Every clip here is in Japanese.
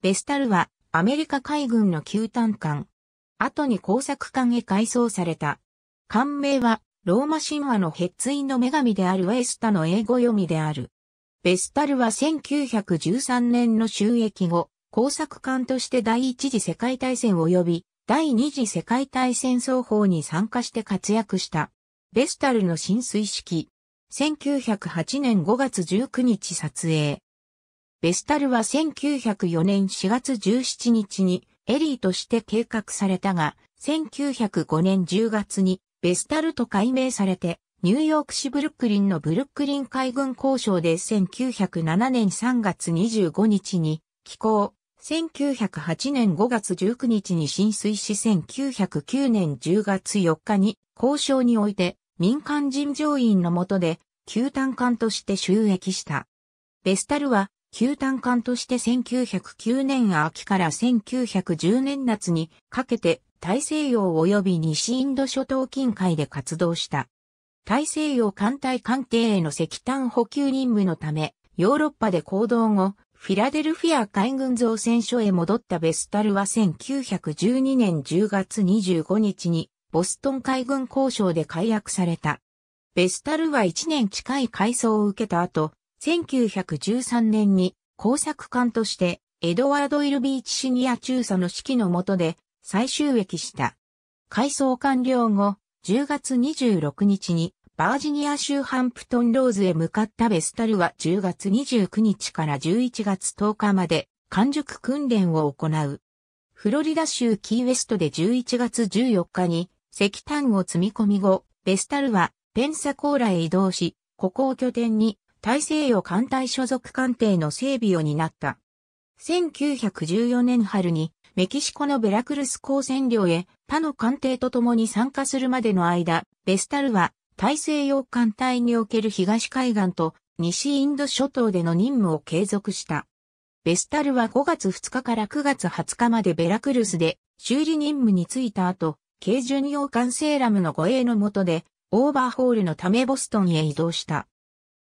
ベスタルはアメリカ海軍の旧単艦。後に工作艦へ改装された。艦名はローマ神話のヘッツインの女神であるウェスタの英語読みである。ベスタルは1913年の収益後、工作艦として第一次世界大戦及び第二次世界大戦双方に参加して活躍した。ベスタルの浸水式。1908年5月19日撮影。ベスタルは1904年4月17日にエリーとして計画されたが、1905年10月にベスタルと改名されて、ニューヨーク市ブルックリンのブルックリン海軍交渉で1907年3月25日に寄港、1908年5月19日に浸水し1909年10月4日に交渉において民間人乗員の下で旧単艦として収益した。ベスタルは旧単艦として1909年秋から1910年夏にかけて大西洋及び西インド諸島近海で活動した。大西洋艦隊艦艇への石炭補給任務のため、ヨーロッパで行動後、フィラデルフィア海軍造船所へ戻ったベスタルは1912年10月25日にボストン海軍交渉で解約された。ベスタルは1年近い改装を受けた後、1913年に工作艦としてエドワード・イルビーチシニア中佐の指揮の下で再収益した。改装完了後、10月26日にバージニア州ハンプトンローズへ向かったベスタルは10月29日から11月10日まで完熟訓練を行う。フロリダ州キーウェストで11月14日に石炭を積み込み後、ベスタルはペンサコーラへ移動し、ここを拠点に大西洋艦隊所属艦艇の整備を担った。1914年春にメキシコのベラクルス港占領へ他の艦艇と共に参加するまでの間、ベスタルは大西洋艦隊における東海岸と西インド諸島での任務を継続した。ベスタルは5月2日から9月20日までベラクルスで修理任務に就いた後、軽巡洋艦セーラムの護衛の下でオーバーホールのためボストンへ移動した。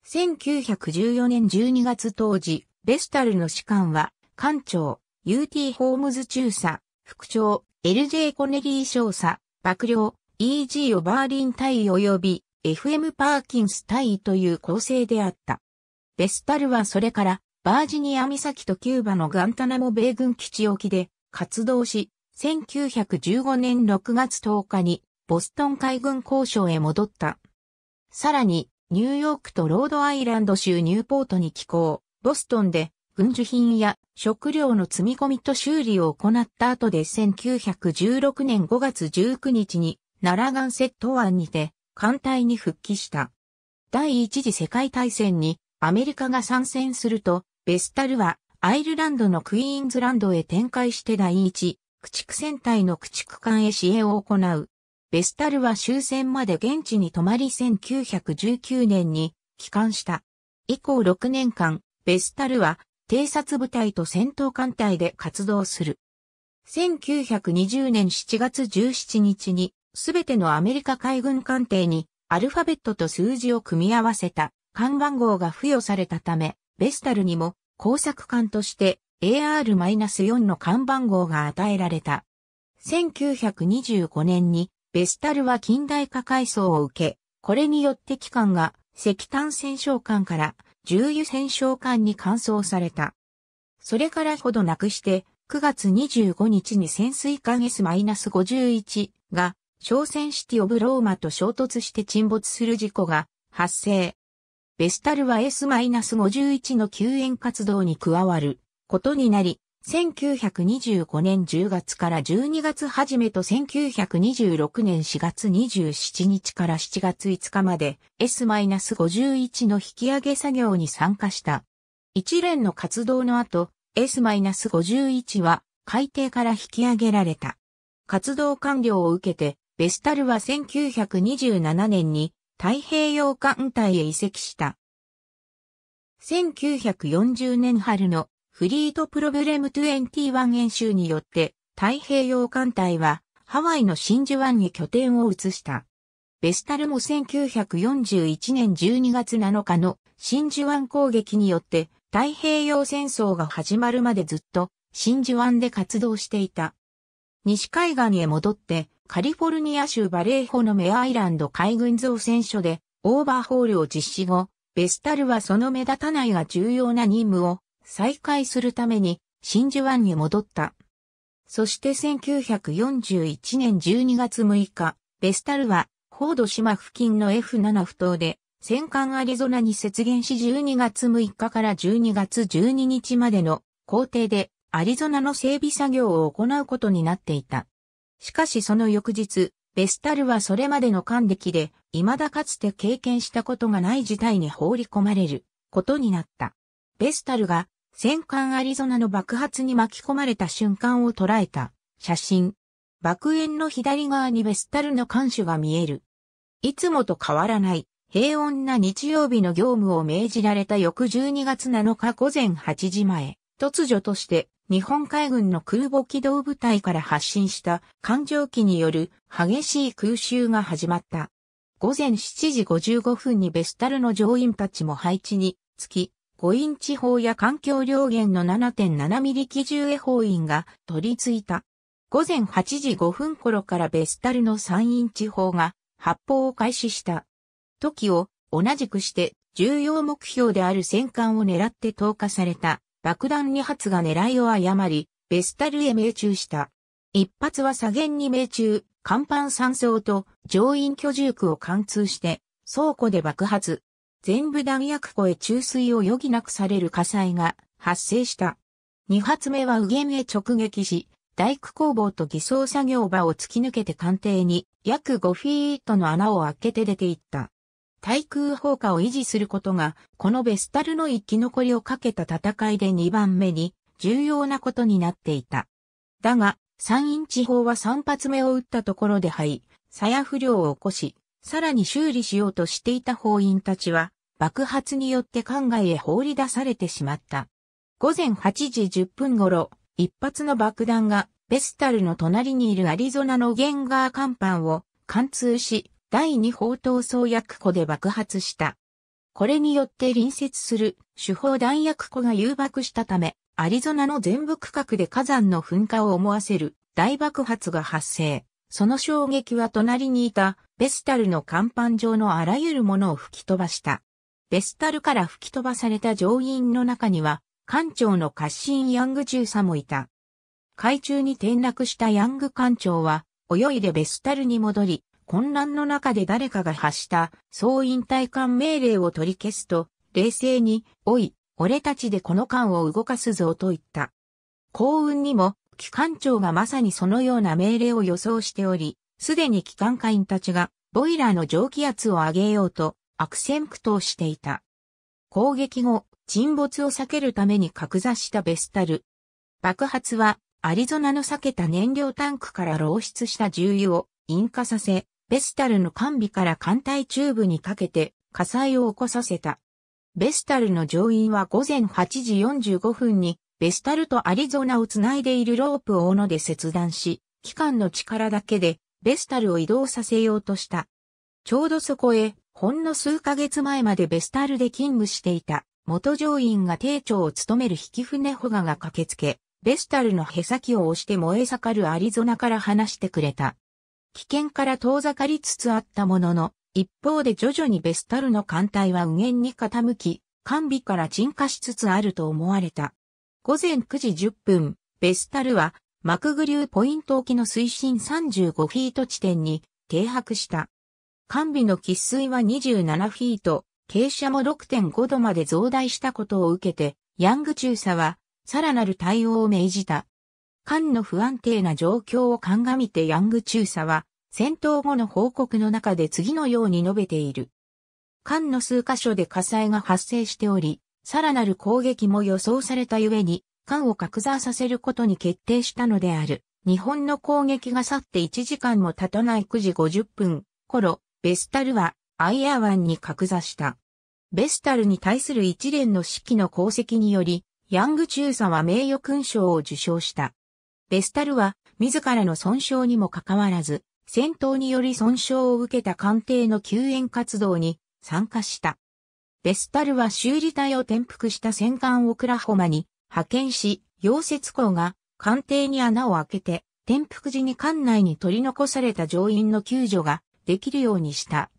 1914年12月当時、ベスタルの士官は、艦長、UT ホームズ中佐、副長、LJ コネリー少佐、幕僚、EG オバーリン隊及び FM パーキンス隊という構成であった。ベスタルはそれから、バージニア岬とキューバのガンタナモ米軍基地沖で活動し、1915年6月10日にボストン海軍交渉へ戻った。さらに、ニューヨークとロードアイランド州ニューポートに寄港、ボストンで軍需品や食料の積み込みと修理を行った後で1916年5月19日にナラガンセット湾にて艦隊に復帰した。第一次世界大戦にアメリカが参戦すると、ベスタルはアイルランドのクイーンズランドへ展開して第一駆逐戦隊の駆逐艦へ支援を行う。ベスタルは終戦まで現地に泊まり1919年に帰還した。以降6年間、ベスタルは偵察部隊と戦闘艦隊で活動する。1920年7月17日に、すべてのアメリカ海軍艦艇にアルファベットと数字を組み合わせた看板号が付与されたため、ベスタルにも工作艦として AR-4 の看板号が与えられた。1925年にベスタルは近代化改装を受け、これによって機関が石炭戦勝艦から重油戦勝艦に換装された。それからほどなくして、9月25日に潜水艦 S-51 が、商船シティ・オブ・ローマと衝突して沈没する事故が発生。ベスタルは S-51 の救援活動に加わることになり、1925年10月から12月初めと1926年4月27日から7月5日まで S-51 の引き上げ作業に参加した。一連の活動の後、S-51 は海底から引き上げられた。活動完了を受けて、ベスタルは1927年に太平洋艦隊へ移籍した。1940年春のフリートプロブレム21演習によって、太平洋艦隊は、ハワイの真珠湾に拠点を移した。ベスタルも1941年12月7日の真珠湾攻撃によって太平洋戦争が始まるまでずっと真珠湾で活動していた。西海岸へ戻ってカリフォルニア州バレーホのメアイランド海軍造船所でオーバーホールを実施後、ベスタルはその目立たないが重要な任務を再開するために真珠湾に戻った。そして1941年12月6日、ベスタルは、フォード島付近の F7 不島で、戦艦アリゾナに接現し12月6日から12月12日までの工程でアリゾナの整備作業を行うことになっていた。しかしその翌日、ベスタルはそれまでの還暦で、未だかつて経験したことがない事態に放り込まれることになった。ベスタルが戦艦アリゾナの爆発に巻き込まれた瞬間を捉えた写真。爆炎の左側にベスタルの艦首が見える。いつもと変わらない平穏な日曜日の業務を命じられた翌12月7日午前8時前、突如として日本海軍の空母機動部隊から発進した艦上機による激しい空襲が始まった。午前7時55分にベスタルの乗員たちも配置に着き、コイン地方や環境量源の7.7ミリ機銃へ方院が取り付いた。午前8時5分頃からベスタルの三イン方が発砲を開始した。時を同じくして重要目標である戦艦を狙って投下された爆弾2発が狙いを誤り、ベスタルへ命中した。一発は左舷に命中、甲板3層と乗員居住区を貫通して、倉庫で爆発。全部弾薬庫へ注水を余儀なくされる火災が発生した。二発目は右舷へ直撃し、大工工房と偽装作業場を突き抜けて官邸に約5フィートの穴を開けて出ていった。対空砲火を維持することが、このベスタルの生き残りをかけた戦いで2番目に重要なことになっていた。だが、三インチ砲は3発目を撃ったところで灰、鞘不良を起こし、さらに修理しようとしていた法員たちは、爆発によって灌漑へ放り出されてしまった。午前8時10分頃、一発の爆弾が、ベスタルの隣にいるアリゾナのゲンガー甲板を貫通し、第二砲塔創薬庫で爆発した。これによって隣接する主砲弾薬庫が誘爆したため、アリゾナの全部区画で火山の噴火を思わせる大爆発が発生。その衝撃は隣にいたベスタルの甲板上のあらゆるものを吹き飛ばした。ベスタルから吹き飛ばされた乗員の中には、艦長のカッシン・ヤング中佐もいた。海中に転落したヤング艦長は、泳いでベスタルに戻り、混乱の中で誰かが発した総引退艦命令を取り消すと、冷静に、おい、俺たちでこの艦を動かすぞと言った。幸運にも、機関長がまさにそのような命令を予想しており、すでに機関会員たちがボイラーの蒸気圧を上げようと悪戦苦闘していた。攻撃後、沈没を避けるために格座したベスタル。爆発はアリゾナの避けた燃料タンクから漏出した重油を引火させ、ベスタルの完備から艦隊チューブにかけて火災を起こさせた。ベスタルの乗員は午前8時45分にベスタルとアリゾナをつないでいるロープを斧で切断し、機関の力だけでベスタルを移動させようとした。ちょうどそこへ、ほんの数ヶ月前までベスタルで勤務していた、元乗員が艇長を務める引船ホガが駆けつけ、ベスタルのへさきを押して燃え盛るアリゾナから話してくれた。危険から遠ざかりつつあったものの、一方で徐々にベスタルの艦隊は右舷に傾き、完備から沈下しつつあると思われた。午前9時10分、ベスタルはマクグリューポイント沖の水深35フィート地点に停泊した。完備の喫水は27フィート、傾斜も6.5度まで増大したことを受けて、ヤング中佐は、さらなる対応を命じた。艦の不安定な状況を鑑みてヤング中佐は、戦闘後の報告の中で次のように述べている。艦の数箇所で火災が発生しており、さらなる攻撃も予想されたゆえに、艦を拡座させることに決定したのである。日本の攻撃が去って1時間も経たない9時50分頃、ベスタルはアイアワンに格座した。ベスタルに対する一連の指揮の功績により、ヤング中佐は名誉勲章を受章した。ベスタルは、自らの損傷にもかかわらず、戦闘により損傷を受けた艦艇の救援活動に参加した。ベスタルは修理隊を転覆した戦艦オクラホマに派遣し、溶接工が艦艇に穴を開けて、転覆時に艦内に取り残された乗員の救助ができるようにした。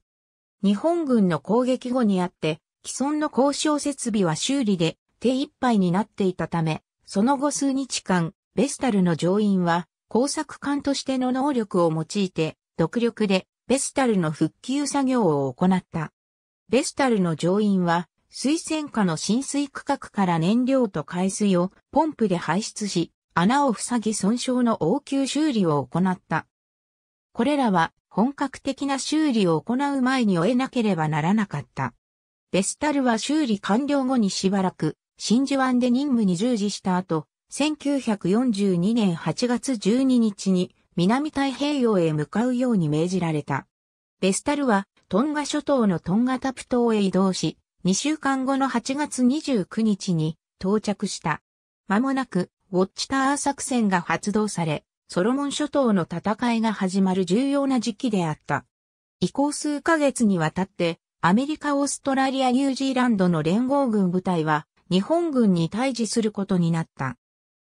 日本軍の攻撃後にあって、既存の交渉設備は修理で手一杯になっていたため、その後数日間、ベスタルの乗員は工作艦としての能力を用いて、独力でベスタルの復旧作業を行った。ベスタルの乗員は水泉下の浸水区画から燃料と海水をポンプで排出し、穴を塞ぎ損傷の応急修理を行った。これらは本格的な修理を行う前に終えなければならなかった。ベスタルは修理完了後にしばらく真珠湾で任務に従事した後、1942年8月12日に南太平洋へ向かうように命じられた。ベスタルはトンガ諸島のトンガタプ島へ移動し、2週間後の8月29日に到着した。間もなく、ウォッチター作戦が発動され、ソロモン諸島の戦いが始まる重要な時期であった。以降数ヶ月にわたって、アメリカ、オーストラリア、ニュージーランドの連合軍部隊は、日本軍に対峙することになった。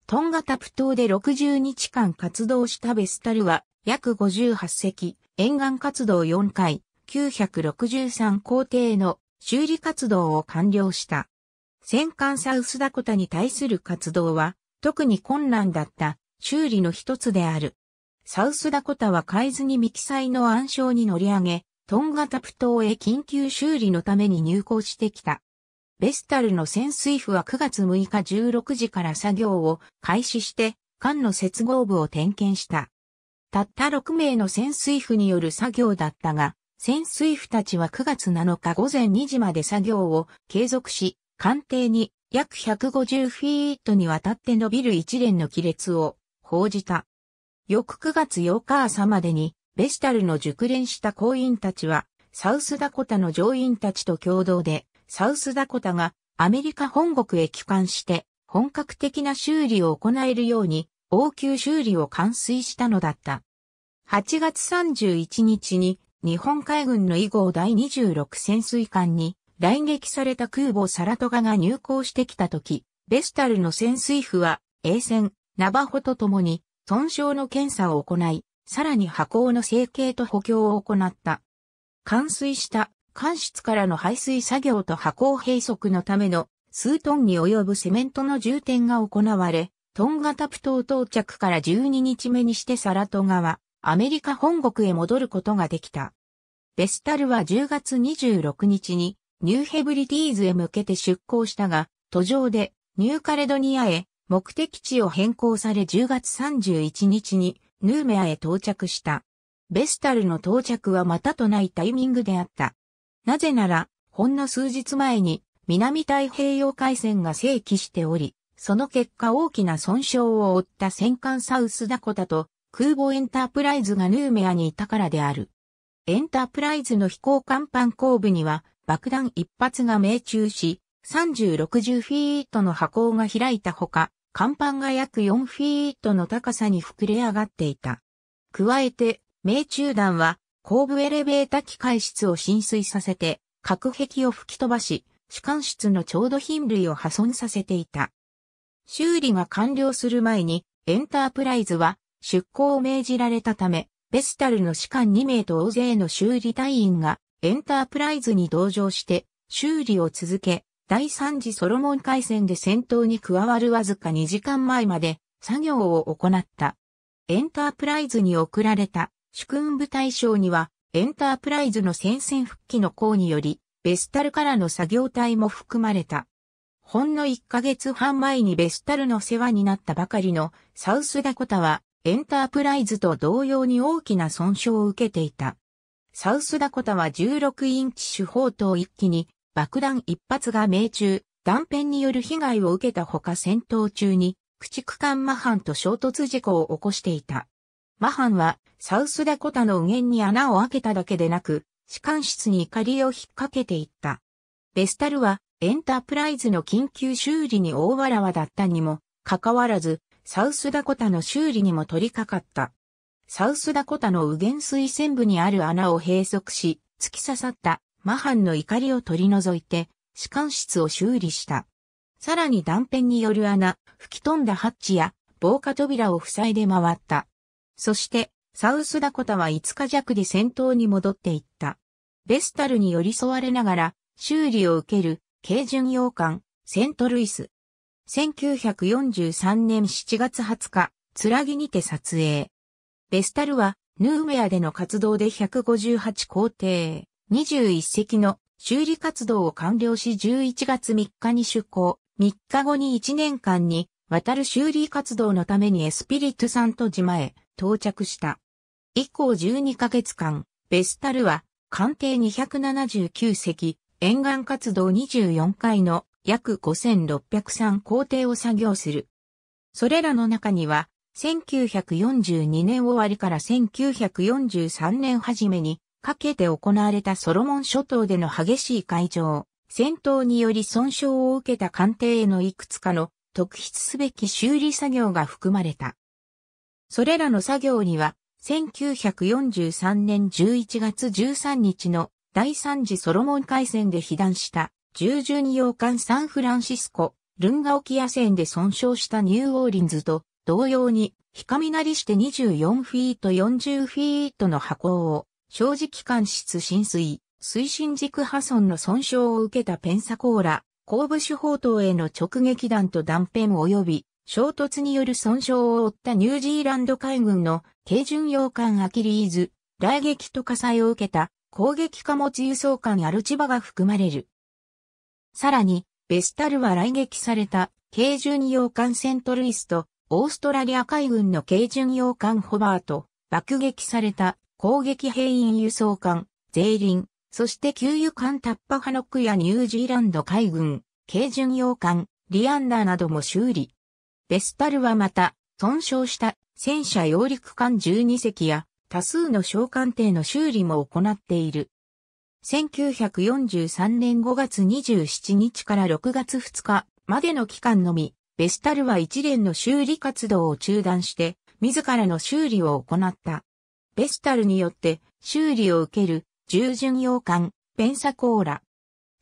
トンガタプ島で60日間活動したベスタルは、約58隻、沿岸活動4回、963工程の修理活動を完了した。戦艦サウスダコタに対する活動は、特に困難だった修理の一つである。サウスダコタは海津にミキサイの暗礁に乗り上げ、トンガタプ島へ緊急修理のために入港してきた。ベスタルの潜水夫は9月6日16時から作業を開始して、艦の接合部を点検した。たった6名の潜水夫による作業だったが、潜水夫たちは9月7日午前2時まで作業を継続し、艦艇に約150フィートにわたって伸びる一連の亀裂を報じた。翌9月8日朝までに、ベスタルの熟練した工員たちは、サウスダコタの乗員たちと共同で、サウスダコタがアメリカ本国へ帰還して、本格的な修理を行えるように、応急修理を完遂したのだった。8月31日に日本海軍の以号第26潜水艦に来撃された空母サラトガが入港してきた時、ベスタルの潜水夫は、衛船、ナバホと共に、損傷の検査を行い、さらに破鋼の成形と補強を行った。冠水した艦室からの排水作業と破鋼閉塞のための数トンに及ぶセメントの充填が行われ、トンガタプ島到着から12日目にしてサラトガはアメリカ本国へ戻ることができた。ベスタルは10月26日にニューヘブリティーズへ向けて出港したが、途上でニューカレドニアへ目的地を変更され10月31日にヌーメアへ到着した。ベスタルの到着はまたとないタイミングであった。なぜなら、ほんの数日前に南太平洋海戦が正規しており、その結果大きな損傷を負った戦艦サウスダコタと空母エンタープライズがヌーメアにいたからである。エンタープライズの飛行甲板後部には爆弾一発が命中し、3060フィートの箱が開いたほか、甲板が約4フィートの高さに膨れ上がっていた。加えて、命中弾は後部エレベータ機械室を浸水させて、隔壁を吹き飛ばし、主管室のちょうど品類を破損させていた。修理が完了する前に、エンタープライズは出港を命じられたため、ベスタルの士官2名と大勢の修理隊員がエンタープライズに同乗して修理を続け、第3次ソロモン海戦で戦闘に加わるわずか2時間前まで作業を行った。エンタープライズに送られた主君部隊賞には、エンタープライズの戦線復帰の功により、ベスタルからの作業隊も含まれた。ほんの1ヶ月半前にベスタルの世話になったばかりのサウスダコタはエンタープライズと同様に大きな損傷を受けていた。サウスダコタは16インチ手砲と一機に爆弾一発が命中、断片による被害を受けたほか戦闘中に駆逐艦マハンと衝突事故を起こしていた。マハンはサウスダコタの右舷に穴を開けただけでなく、士官室に怒りを引っ掛けていった。ベスタルはエンタープライズの緊急修理に大わらわだったにも、かかわらず、サウスダコタの修理にも取り掛かった。サウスダコタの右原水線部にある穴を閉塞し、突き刺さったマハンの怒りを取り除いて、士官室を修理した。さらに断片による穴、吹き飛んだハッチや防火扉を塞いで回った。そして、サウスダコタは5日弱で戦闘に戻っていった。ベスタルに寄り添われながら、修理を受ける、軽巡洋艦、セントルイス、1943年7月20日、つらぎにて撮影。ベスタルは、ヌーメアでの活動で158工程、21隻の修理活動を完了し11月3日に出港、3日後に1年間に渡る修理活動のためにエスピリットさんと島へ到着した。以降12ヶ月間、ベスタルは艦艇279隻、沿岸活動24回の約5603工程を作業する。それらの中には、1942年終わりから1943年初めにかけて行われたソロモン諸島での激しい海上、戦闘により損傷を受けた艦艇へのいくつかの特筆すべき修理作業が含まれた。それらの作業には、1943年11月13日の第3次ソロモン海戦で被弾した112洋艦サンフランシスコ、ルンガ沖野戦で損傷したニューオーリンズと同様に、ひかみなりして24フィート40フィートの箱を、正直間質浸水、推進軸破損の損傷を受けたペンサコーラ、後部手法等への直撃弾と断片及び、衝突による損傷を負ったニュージーランド海軍の軽巡洋艦アキリーズ、雷撃と火災を受けた攻撃貨物輸送艦アルチバが含まれる。さらに、ベスタルは来撃された、軽巡洋艦セントルイスと、オーストラリア海軍の軽巡洋艦ホバーと、爆撃された、攻撃兵員輸送艦、ゼーリン、そして給油艦タッパハノックやニュージーランド海軍、軽巡洋艦、リアンダーなども修理。ベスタルはまた、損傷した戦車揚陸艦12隻や、多数の小艦艇の修理も行っている。1943年5月27日から6月2日までの期間のみ、ベスタルは一連の修理活動を中断して、自らの修理を行った。ベスタルによって修理を受ける従順洋館、ペンサコーラ。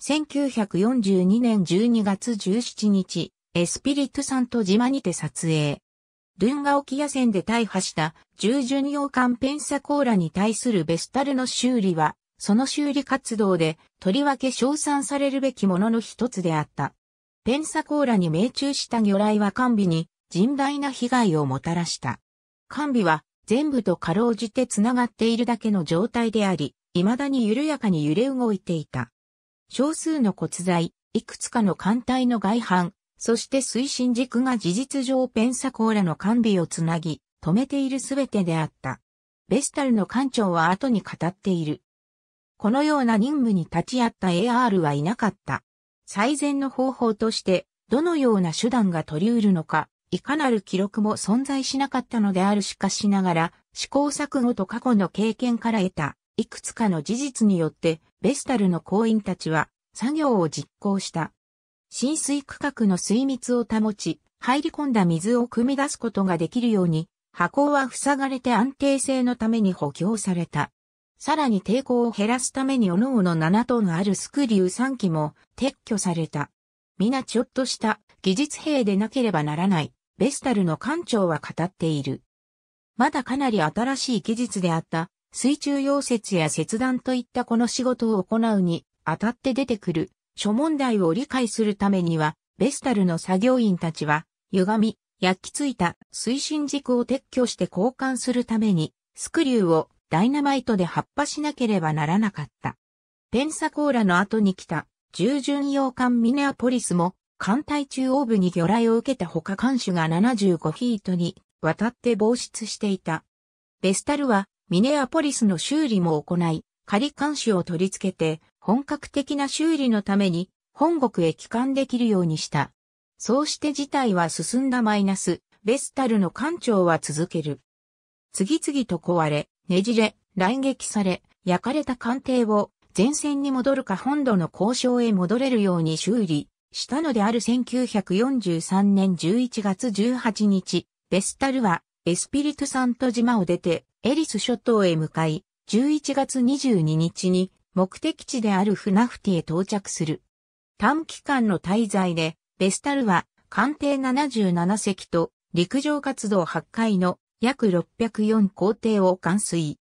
1942年12月17日、エスピリットサント島にて撮影。ルンガ沖野戦で大破した従順洋艦ペンサコーラに対するベスタルの修理はその修理活動で、とりわけ称賛されるべきものの一つであった。ペンサコーラに命中した魚雷は完備に甚大な被害をもたらした。完備は全部とかろうじて繋がっているだけの状態であり、未だに緩やかに揺れ動いていた。少数の骨材、いくつかの艦隊の外反、そして推進軸が事実上ペンサコーラの完備をつなぎ、止めているすべてであった。ベスタルの艦長は後に語っている。このような任務に立ち会った AR はいなかった。最善の方法として、どのような手段が取り得るのか、いかなる記録も存在しなかったのであるしかしながら、試行錯誤と過去の経験から得た、いくつかの事実によって、ベスタルの行員たちは、作業を実行した。浸水区画の水密を保ち、入り込んだ水を汲み出すことができるように、箱は塞がれて安定性のために補強された。さらに抵抗を減らすために各々7トンあるスクリュー3機も撤去された。皆ちょっとした技術兵でなければならない、ベスタルの艦長は語っている。まだかなり新しい技術であった、水中溶接や切断といったこの仕事を行うに、あたって出てくる、諸問題を理解するためには、ベスタルの作業員たちは、歪み、焼き付いた推進軸を撤去して交換するために、スクリューをダイナマイトで発破しなければならなかった。ペンサコーラの後に来た、従巡洋艦ミネアポリスも、艦隊中央部に魚雷を受けた他艦首が75フィートに渡って防湿していた。ベスタルはミネアポリスの修理も行い、仮艦首を取り付けて本格的な修理のために本国へ帰還できるようにした。そうして事態は進んだマイナス、ベスタルの艦長は続ける。次々と壊れ、ねじれ、来撃され、焼かれた艦艇を前線に戻るか本土の交渉へ戻れるように修理したのである1943年11月18日、ベスタルはエスピリトサント島を出てエリス諸島へ向かい、11月22日に目的地であるフナフティへ到着する。短期間の滞在で、ベスタルは艦艇77隻と陸上活動8回の約604工程を完遂。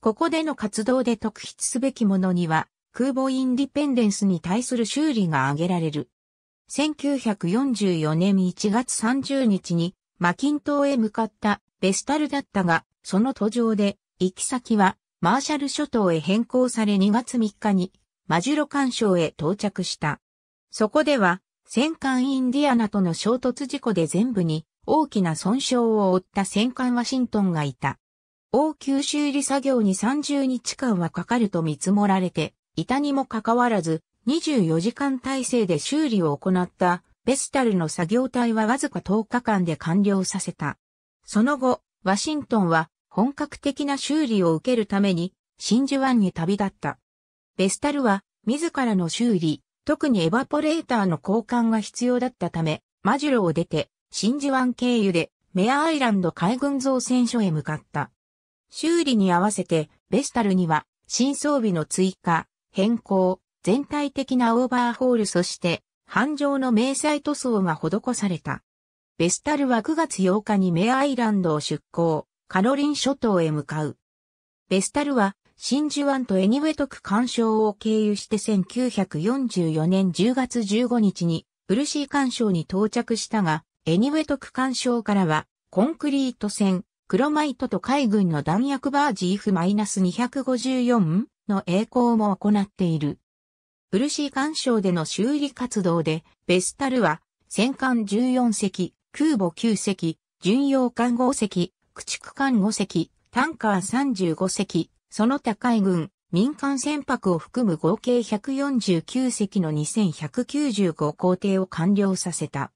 ここでの活動で特筆すべきものには、空母インディペンデンスに対する修理が挙げられる。1944年1月30日に、マキン島へ向かったベスタルだったが、その途上で、行き先は、マーシャル諸島へ変更され2月3日に、マジュロ干渉へ到着した。そこでは、戦艦インディアナとの衝突事故で全部に大きな損傷を負った戦艦ワシントンがいた。応急修理作業に30日間はかかると見積もられて、いたにもかかわらず、24時間体制で修理を行ったベスタルの作業隊はわずか10日間で完了させた。その後、ワシントンは本格的な修理を受けるために真珠湾に旅立った。ベスタルは自らの修理、特にエバポレーターの交換が必要だったため、マジュロを出て真珠湾経由でメアアイランド海軍造船所へ向かった。修理に合わせて、ベスタルには、新装備の追加、変更、全体的なオーバーホールそして、繁盛の明細塗装が施された。ベスタルは9月8日にメアアイランドを出港、カロリン諸島へ向かう。ベスタルは、真珠湾とエニウェト区干渉を経由して1944年10月15日に、ブルシー干渉に到着したが、エニウェト区間省からは、コンクリート船、クロマイトと海軍の弾薬バージーフ -254 の栄光も行っている。ウルシー干渉での修理活動で、ベスタルは、戦艦14隻、空母9隻、巡洋艦5隻、駆逐艦5隻、タンカー35隻、その他海軍、民間船舶を含む合計149隻の2195工程を完了させた。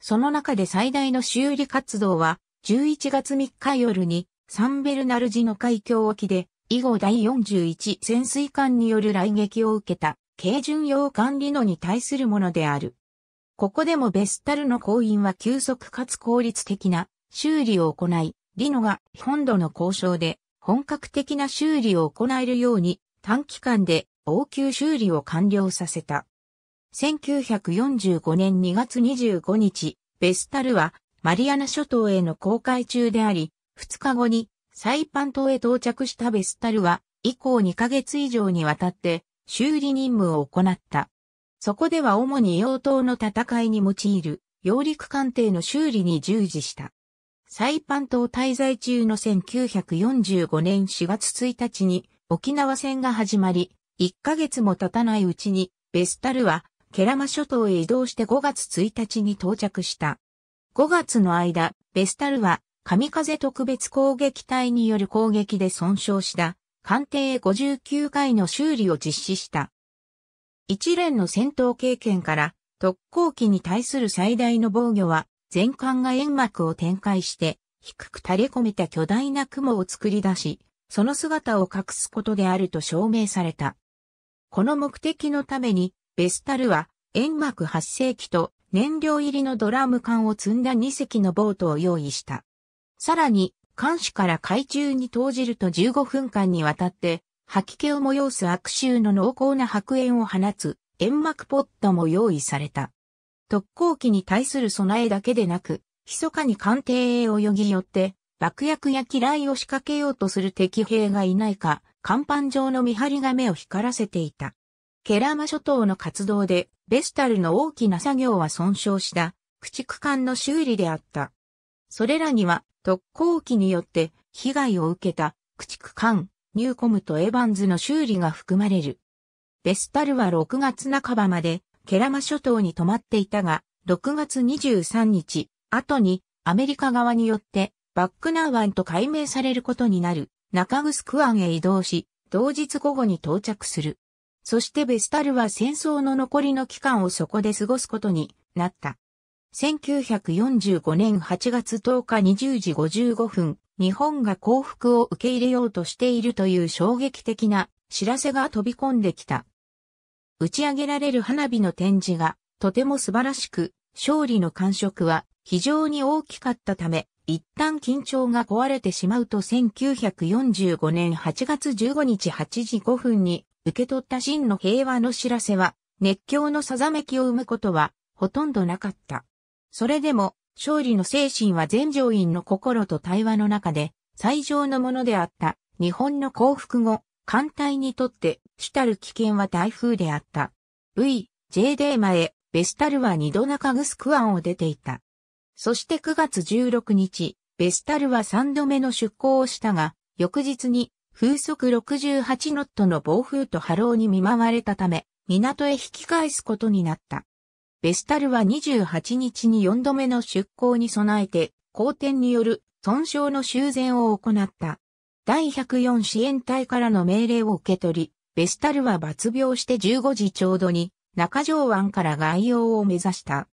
その中で最大の修理活動は、11月3日夜に、サンベルナルジの海峡沖で、以後第41潜水艦による来撃を受けた、軽巡洋艦リノに対するものである。ここでもベスタルの行員は急速かつ効率的な修理を行い、リノが本土の交渉で本格的な修理を行えるように短期間で応急修理を完了させた。1945年2月25日、ベスタルはマリアナ諸島への航海中であり、2日後にサイパン島へ到着したベスタルは、以降2ヶ月以上にわたって修理任務を行った。そこでは主に硫黄島の戦いに用いる揚陸艦艇の修理に従事した。サイパン島滞在中の1945年4月1日に沖縄戦が始まり、1ヶ月も経たないうちにベスタルはケラマ諸島へ移動して5月1日に到着した。5月の間、ベスタルは、神風特別攻撃隊による攻撃で損傷した、艦艇59回の修理を実施した。一連の戦闘経験から、特攻機に対する最大の防御は、全艦が煙幕を展開して、低く垂れ込めた巨大な雲を作り出し、その姿を隠すことであると証明された。この目的のために、ベスタルは、煙幕8世紀と燃料入りのドラム缶を積んだ2隻のボートを用意した。さらに、艦首から海中に投じると15分間にわたって、吐き気を催す悪臭の濃厚な白煙を放つ煙幕ポットも用意された。特攻機に対する備えだけでなく、密かに艦艇へ泳ぎ寄って、爆薬や機雷を仕掛けようとする敵兵がいないか、甲板上の見張りが目を光らせていた。ケラマ諸島の活動で、ベスタルの大きな作業は損傷した、駆逐艦の修理であった。それらには、特攻機によって被害を受けた駆逐艦、ニューコムとエバンズの修理が含まれる。ベスタルは6月半ばまで、ケラマ諸島に泊まっていたが、6月23日、後にアメリカ側によってバックナー湾と解明されることになる中グスク湾へ移動し、同日午後に到着する。そしてベスタルは戦争の残りの期間をそこで過ごすことになった。1945年8月10日20時55分、日本が降伏を受け入れようとしているという衝撃的な知らせが飛び込んできた。打ち上げられる花火の展示がとても素晴らしく、勝利の感触は非常に大きかったため、一旦緊張が壊れてしまうと1945年8月15日8時5分に受け取った真の平和の知らせは熱狂のさざめきを生むことはほとんどなかった。それでも勝利の精神は全乗員の心と対話の中で最上のものであった日本の降伏後、艦隊にとって主たる危険は台風であった。V、J d 前、ベスタルは二度中グスクンを出ていた。そして9月16日、ベスタルは3度目の出港をしたが、翌日に風速68ノットの暴風と波浪に見舞われたため、港へ引き返すことになった。ベスタルは28日に4度目の出港に備えて、好天による損傷の修繕を行った。第104支援隊からの命令を受け取り、ベスタルは抜病して15時ちょうどに、中条湾から外洋を目指した。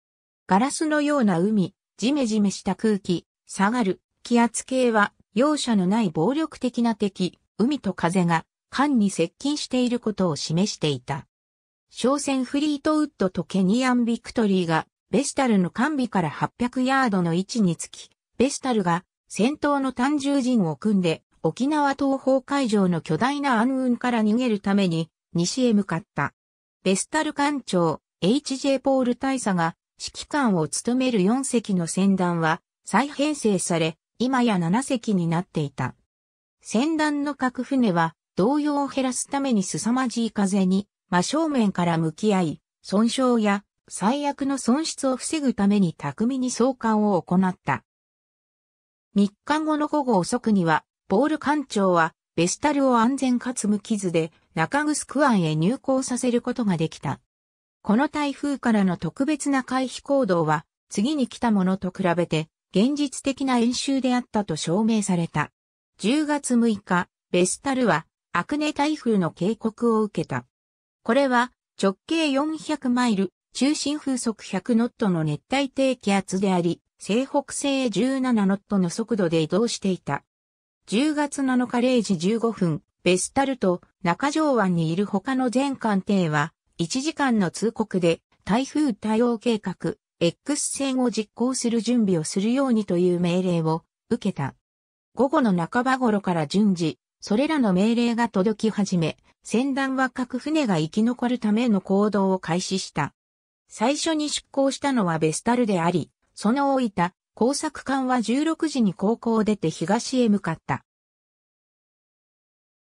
ガラスのような海、ジメジメした空気、下がる、気圧計は、容赦のない暴力的な敵、海と風が、艦に接近していることを示していた。商船フリートウッドとケニアンビクトリーが、ベスタルの艦尾から800ヤードの位置につき、ベスタルが戦闘の単重陣を組んで、沖縄東方海上の巨大な暗雲から逃げるために、西へ向かった。ベスタル艦長、H.J. ポール大佐が、指揮官を務める4隻の船団は再編成され、今や7隻になっていた。船団の各船は動揺を減らすために凄まじい風に真正面から向き合い、損傷や最悪の損失を防ぐために巧みに送還を行った。3日後の午後遅くには、ボール艦長は、ベスタルを安全かつ無傷で、中城湾へ入港させることができた。この台風からの特別な回避行動は、次に来たものと比べて、現実的な演習であったと証明された。10月6日、ベスタルは、アクネ台風の警告を受けた。これは、直径400マイル、中心風速100ノットの熱帯低気圧であり、西北西17ノットの速度で移動していた。10月7日0時15分、ベスタルと中条湾にいる他の全艦艇は1時間の通告で台風対応計画 X 線を実行する準備をするようにという命令を受けた。午後の半ば頃から順次、それらの命令が届き始め、船団は各船が生き残るための行動を開始した。最初に出港したのはベスタルであり、その置いた工作艦は16時に航行を出て東へ向かった。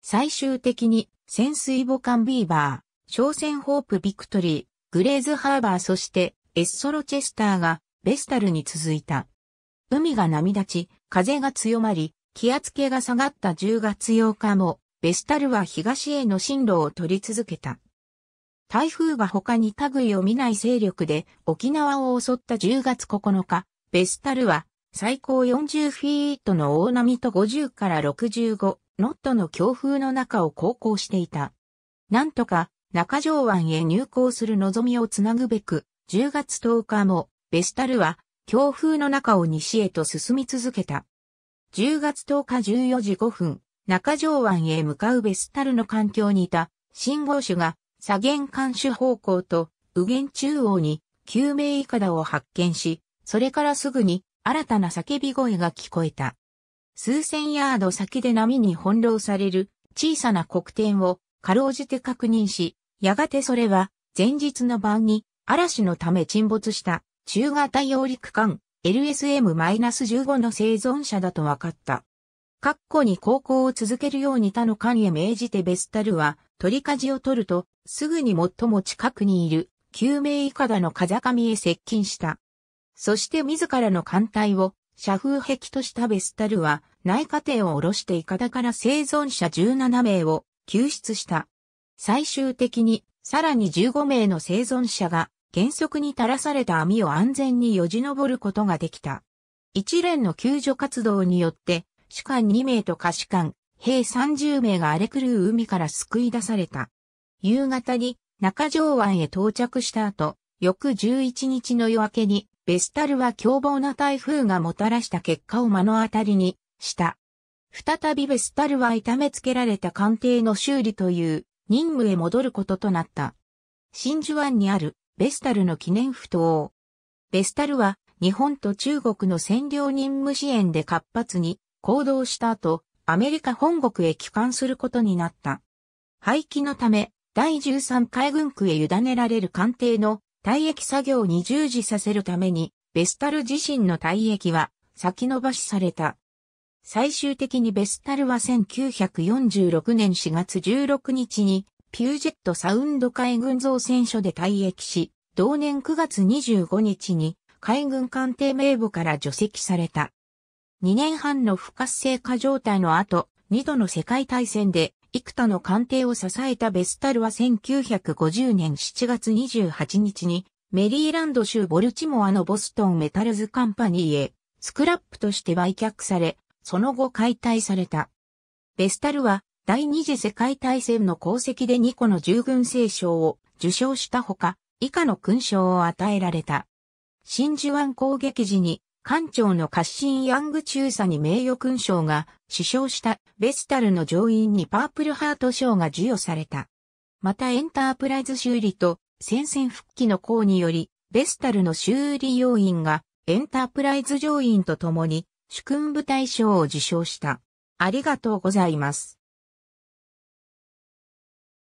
最終的に潜水母艦ビーバー、商船ホープビクトリー、グレーズハーバーそしてエッソロチェスターがベスタルに続いた。海が波立ち、風が強まり、気圧計が下がった10月8日も、ベスタルは東への進路を取り続けた。台風が他に類を見ない勢力で沖縄を襲った10月9日、ベスタルは最高40フィートの大波と50から65ノットの強風の中を航行していた。なんとか中条湾へ入港する望みをつなぐべく、10月10日も、ベスタルは、強風の中を西へと進み続けた。10月10日14時5分、中条湾へ向かうベスタルの環境にいた、信号手が、左舷監視方向と、右舷中央に、救命いかだを発見し、それからすぐに、新たな叫び声が聞こえた。数千ヤード先で波に翻弄される、小さな黒点を、かろうじて確認し、やがてそれは、前日の晩に、嵐のため沈没した中型揚陸艦 LSM-15 の生存者だと分かった。括弧に航行を続けるように他の艦へ命じてベスタルは取り舵を取るとすぐに最も近くにいる救命いかだの風上へ接近した。そして自らの艦隊を社風壁としたベスタルは内科艇を下ろしていかだから生存者17名を救出した。最終的にさらに15名の生存者が原則に垂らされた網を安全によじ登ることができた。一連の救助活動によって、主官2名と下士官、兵30名が荒れ狂う海から救い出された。夕方に中条湾へ到着した後、翌11日の夜明けに、ベスタルは凶暴な台風がもたらした結果を目の当たりにした。再びベスタルは痛めつけられた艦艇の修理という任務へ戻ることとなった。真珠湾にあるベスタルの記念不当。ベスタルは日本と中国の占領任務支援で活発に行動した後、アメリカ本国へ帰還することになった。廃棄のため、第13海軍区へ委ねられる艦艇の退役作業に従事させるために、ベスタル自身の退役は先延ばしされた。最終的にベスタルは1946年4月16日にピュージェットサウンド海軍造船所で退役し、同年9月25日に海軍艦艇名簿から除籍された。2年半の不活性化状態の後、2度の世界大戦で幾多の艦艇を支えたベスタルは1950年7月28日にメリーランド州ボルチモアのボストンメタルズカンパニーへスクラップとして売却され、その後解体された。ベスタルは第二次世界大戦の功績で2個の従軍聖章を受賞したほか、以下の勲章を与えられた。真珠湾攻撃時に艦長のカッシン・ヤング中佐に名誉勲章が死傷したベスタルの乗員にパープルハート賞が授与された。またエンタープライズ修理と戦線復帰の功により、ベスタルの修理要員がエンタープライズ乗員と共に主君部大賞を受賞した。ありがとうございます。